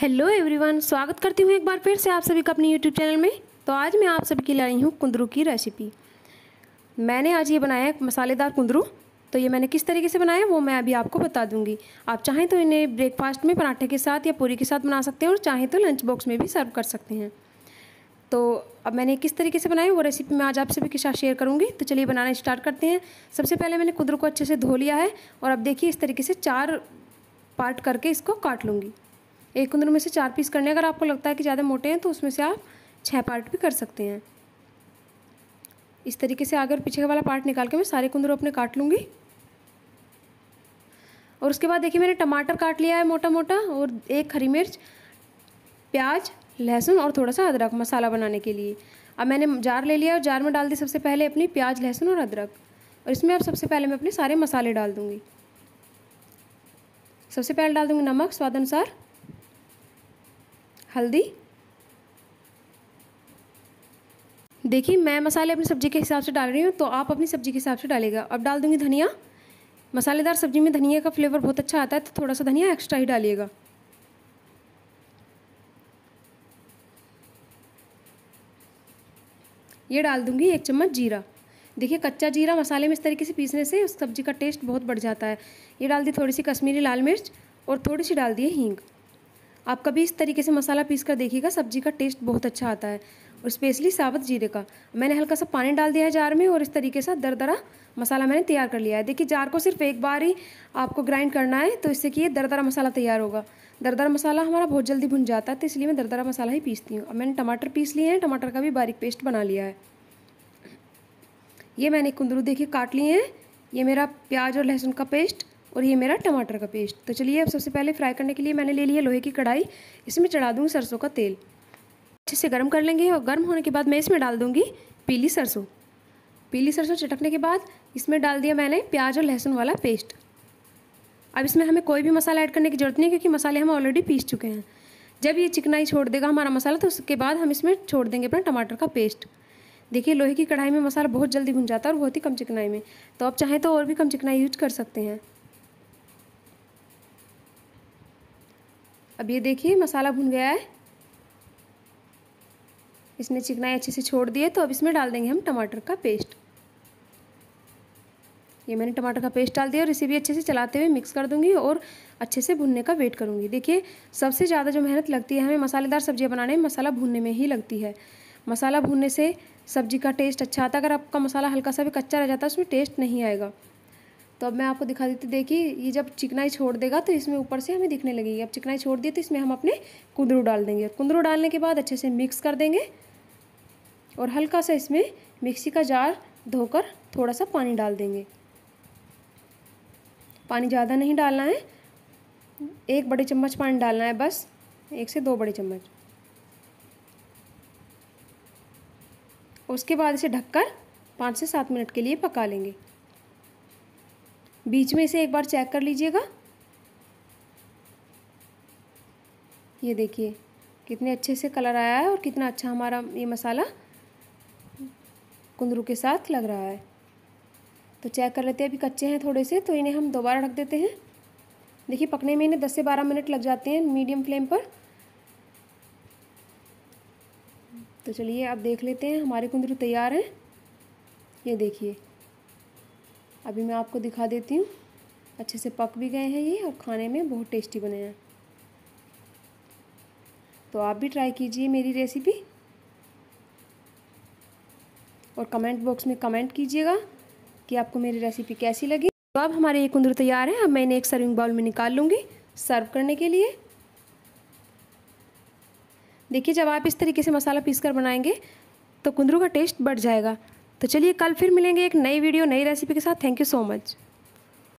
hello everyone स्वागत करती हूँ एक बार फिर से आप सभी का अपने यूट्यूब चैनल में तो आज मैं आप सभी की लाई हूँ कुंदरू की रेसिपी मैंने आज ये बनाया है मसालेदार कुंदरू तो ये मैंने किस तरीके से बनाया वो मैं अभी आपको बता दूंगी आप चाहें तो इन्हें ब्रेकफास्ट में पराठे के साथ या पूरी के साथ बना सकते हैं और चाहें तो लंच बॉक्स में भी सर्व कर सकते हैं तो अब मैंने किस तरीके से बनाया वो रेसिपी मैं आज आप सभी के साथ शेयर करूँगी तो चलिए बनाना स्टार्ट करते हैं सबसे पहले मैंने कुंदरू को अच्छे से धो लिया है और अब देखिए इस तरीके से चार पार्ट करके इसको काट लूँगी एक कुंदन में से चार पीस करने अगर आपको लगता है कि ज़्यादा मोटे हैं तो उसमें से आप छः पार्ट भी कर सकते हैं इस तरीके से अगर पीछे वाला पार्ट निकाल के मैं सारे कुंदरू अपने काट लूँगी और उसके बाद देखिए मैंने टमाटर काट लिया है मोटा मोटा और एक हरी मिर्च प्याज लहसुन और थोड़ा सा अदरक मसाला बनाने के लिए अब मैंने जार ले लिया और जार में डाल दी सबसे पहले अपनी प्याज लहसुन और अदरक और इसमें अब सबसे पहले मैं अपने सारे मसाले डाल दूँगी सबसे पहले डाल दूँगी नमक स्वाद अनुसार हल्दी देखिए मैं मसाले अपनी सब्ज़ी के हिसाब से डाल रही हूँ तो आप अपनी सब्ज़ी के हिसाब से डालेगा अब डाल दूँगी धनिया मसालेदार सब्ज़ी में धनिया का फ्लेवर बहुत अच्छा आता है तो थोड़ा सा धनिया एक्स्ट्रा ही डालिएगा ये डाल दूँगी एक चम्मच जीरा देखिए कच्चा जीरा मसाले में इस तरीके से पीसने से उस सब्ज़ी का टेस्ट बहुत बढ़ जाता है ये डाल दी थोड़ी सी कश्मीरी लाल मिर्च और थोड़ी सी डाल दिए हींग आप कभी इस तरीके से मसाला पीस कर देखिएगा सब्जी का टेस्ट बहुत अच्छा आता है और स्पेशली साबुत जीरे का मैंने हल्का सा पानी डाल दिया है जार में और इस तरीके से दरदरा मसाला मैंने तैयार कर लिया है देखिए जार को सिर्फ एक बार ही आपको ग्राइंड करना है तो इससे कि ये दरदरा मसाला तैयार होगा दरदरा मसाला हमारा बहुत जल्दी भुन जाता है तो इसलिए मैं दरदरा मसाला ही पीसती हूँ अब मैंने टमाटर पीस लिए हैं टमाटर का भी बारीक पेस्ट बना लिया है ये मैंने कुंदरू देखिए काट लिए हैं ये मेरा प्याज और लहसुन का पेस्ट और ये मेरा टमाटर का पेस्ट तो चलिए अब सबसे पहले फ्राई करने के लिए मैंने ले लिया लोहे की कढ़ाई इसमें चढ़ा दूँगी सरसों का तेल अच्छे से गर्म कर लेंगे और गर्म होने के बाद मैं इसमें डाल दूँगी पीली सरसों पीली सरसों चटकने के बाद इसमें डाल दिया मैंने प्याज और लहसुन वाला पेस्ट अब इसमें हमें कोई भी मसाला ऐड करने की ज़रूरत नहीं है क्योंकि मसाले हम ऑलरेडी पीस चुके हैं जब ये चिकनाई छोड़ देगा हमारा मसाला तो उसके बाद हम इसमें छोड़ देंगे अपना टमाटर का पेस्ट देखिए लोहे की कढ़ाई में मसाला बहुत जल्दी भुन जाता है और बहुत ही कम चिकनाई में तो आप चाहें तो और भी कम चिकनाई यूज कर सकते हैं अब ये देखिए मसाला भुन गया है इसने चिकनाई अच्छे से छोड़ दिए तो अब इसमें डाल देंगे हम टमाटर का पेस्ट ये मैंने टमाटर का पेस्ट डाल दिया और इसे भी अच्छे से चलाते हुए मिक्स कर दूंगी और अच्छे से भुनने का वेट करूंगी देखिए सबसे ज़्यादा जो मेहनत लगती है हमें मसालेदार सब्जियाँ बनाने में मसाला भूनने में ही लगती है मसाला भूनने से सब्जी का टेस्ट अच्छा आता है अगर आपका मसाला हल्का सा भी कच्चा रह जाता है उसमें टेस्ट नहीं आएगा तो अब मैं आपको दिखा देती देखिए ये जब चिकनाई छोड़ देगा तो इसमें ऊपर से हमें दिखने लगेगी अब चिकनाई छोड़ दिए तो इसमें हम अपने कुंदरू डाल देंगे और कुंदरू डालने के बाद अच्छे से मिक्स कर देंगे और हल्का सा इसमें मिक्सी का जार धोकर थोड़ा सा पानी डाल देंगे पानी ज़्यादा नहीं डालना है एक बड़े चम्मच पानी डालना है बस एक से दो बड़े चम्मच उसके बाद इसे ढककर पाँच से सात मिनट के लिए पका लेंगे बीच में इसे एक बार चेक कर लीजिएगा ये देखिए कितने अच्छे से कलर आया है और कितना अच्छा हमारा ये मसाला कुंदरू के साथ लग रहा है तो चेक कर लेते हैं अभी कच्चे हैं थोड़े से तो इन्हें हम दोबारा रख देते हैं देखिए पकने में इन्हें दस से बारह मिनट लग जाते हैं मीडियम फ्लेम पर तो चलिए आप देख लेते हैं हमारे कुंदरू तैयार हैं ये देखिए अभी मैं आपको दिखा देती हूँ अच्छे से पक भी गए हैं ये और खाने में बहुत टेस्टी बने हैं तो आप भी ट्राई कीजिए मेरी रेसिपी और कमेंट बॉक्स में कमेंट कीजिएगा कि आपको मेरी रेसिपी कैसी लगी तो अब हमारे ये कुंदरू तैयार है अब मैं इन्हें एक सर्विंग बाउल में निकाल लूँगी सर्व करने के लिए देखिए जब आप इस तरीके से मसाला पीस कर बनाएंगे तो कुंदरू का टेस्ट बढ़ जाएगा तो चलिए कल फिर मिलेंगे एक नई वीडियो नई रेसिपी के साथ थैंक यू सो मच